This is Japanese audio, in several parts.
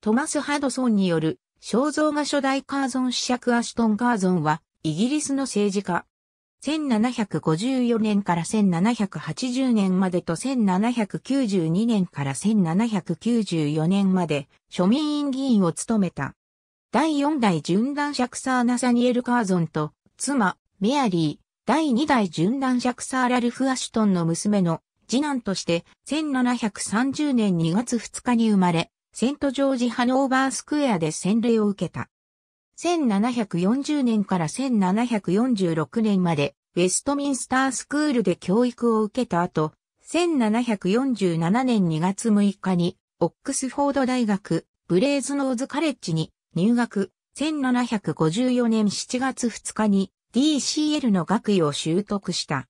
トマス・ハドソンによる肖像画初代カーゾン子爵アシュトン・カーゾンは、イギリスの政治家。1754年から1780年までと1792年から1794年まで庶民院議員を務めた。第4代シャクサーナサニエル・カーゾンと妻、メアリー、第2代シャクサーラルフ・アシュトンの娘の次男として1730年2月2日に生まれ、セントジョージ・ハノーバースクエアで洗礼を受けた。1740年から1746年まで、ウェストミンスタースクールで教育を受けた後、1747年2月6日に、オックスフォード大学、ブレーズノーズカレッジに入学、1754年7月2日に DCL の学位を習得した。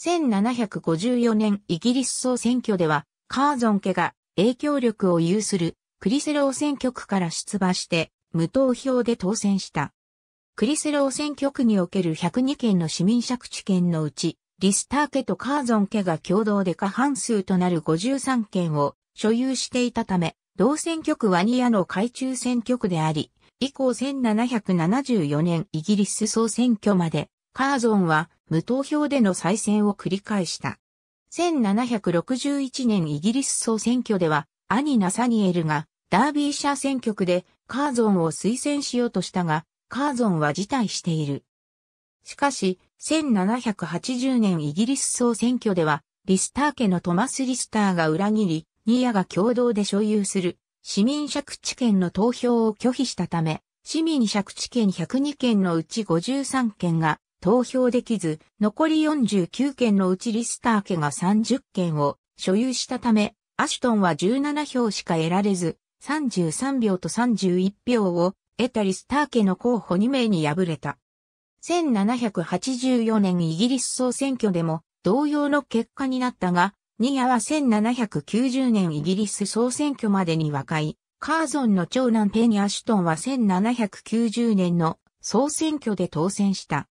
1754年イギリス総選挙では、カーゾン家が影響力を有するクリセロー選挙区から出馬して、無投票で当選した。クリセロー選挙区における102件の市民借地権のうち、リスター家とカーゾン家が共同で過半数となる53件を所有していたため、同選挙区ワニアの海中選挙区であり、以降1774年イギリス総選挙まで、カーゾンは無投票での再選を繰り返した。1761年イギリス総選挙では、兄ナサニエルがダービーシャ選挙区でカーゾンを推薦しようとしたが、カーゾンは辞退している。しかし、1780年イギリス総選挙では、リスター家のトマス・リスターが裏切り、ニアが共同で所有する市民借地権の投票を拒否したため、市民借地権102件のうち53件が投票できず、残り49件のうちリスター家が30件を所有したため、アシュトンは17票しか得られず、33秒と31票を得たリスター家の候補2名に敗れた。1784年イギリス総選挙でも同様の結果になったが、ニアは1790年イギリス総選挙までに和解。カーゾンの長男ペニアシュトンは1790年の総選挙で当選した。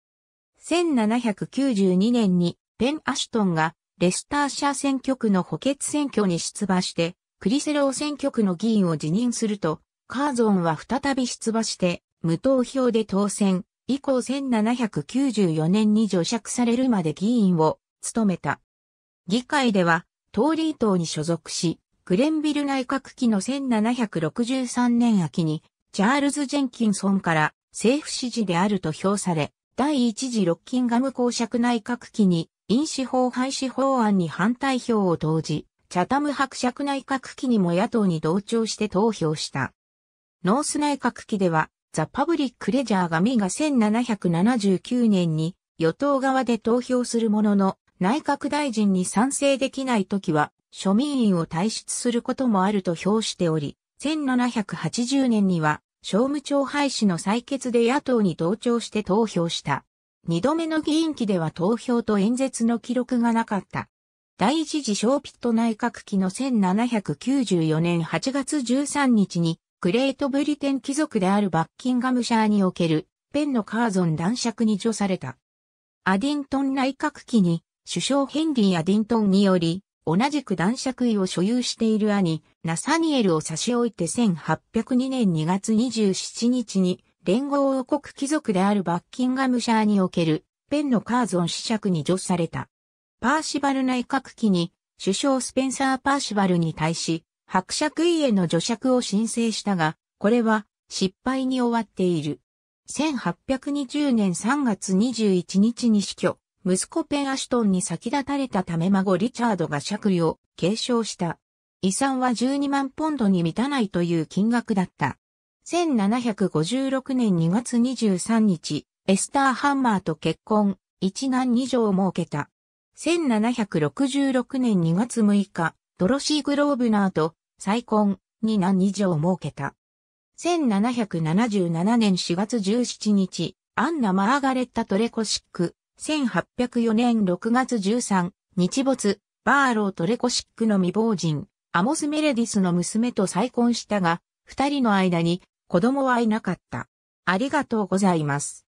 1792年にペン・アシュトンがレスターシャ選挙区の補欠選挙に出馬してクリセロー選挙区の議員を辞任すると、カーゾンは再び出馬して、無投票で当選、以降1794年に除釈されるまで議員を務めた。議会では、トーリー党に所属し、グレンビル内閣期の1763年秋に、チャールズ・ジェンキンソンから政府支持であると評され、第一次ロッキンガム公爵内閣期に、飲酒法廃止法案に反対票を投じ、チャタム伯爵内閣期にも野党に同調して投票した。ノース内閣期では、ザ・パブリック・レジャーがミが1779年に与党側で投票するものの、内閣大臣に賛成できないときは、庶民員を退出することもあると評しており、1780年には、商務庁廃止の採決で野党に同調して投票した。二度目の議員期では投票と演説の記録がなかった。第一次小ピット内閣期の1794年8月13日に、グレートブリテン貴族であるバッキンガムシャーにおける、ペンのカーゾン男爵に除された。アディントン内閣期に、首相ヘンリー・アディントンにより、同じく男爵位を所有している兄、ナサニエルを差し置いて1802年2月27日に、連合王国貴族であるバッキンガムシャーにおける、ペンのカーゾン子爵に除された。パーシバル内閣期に、首相スペンサー・パーシバルに対し、伯爵位への除爵を申請したが、これは失敗に終わっている。1820年3月21日に死去、息子ペン・アシュトンに先立たれたため孫リチャードが借理を継承した。遺産は12万ポンドに満たないという金額だった。1756年2月23日、エスター・ハンマーと結婚、一男二女を設けた。1766年2月6日、ドロシー・グローブナーと再婚に何以上設けた。1777年4月17日、アンナ・マーガレッタ・トレコシック、1804年6月13日没、バーロー・トレコシックの未亡人、アモス・メレディスの娘と再婚したが、二人の間に子供はいなかった。ありがとうございます。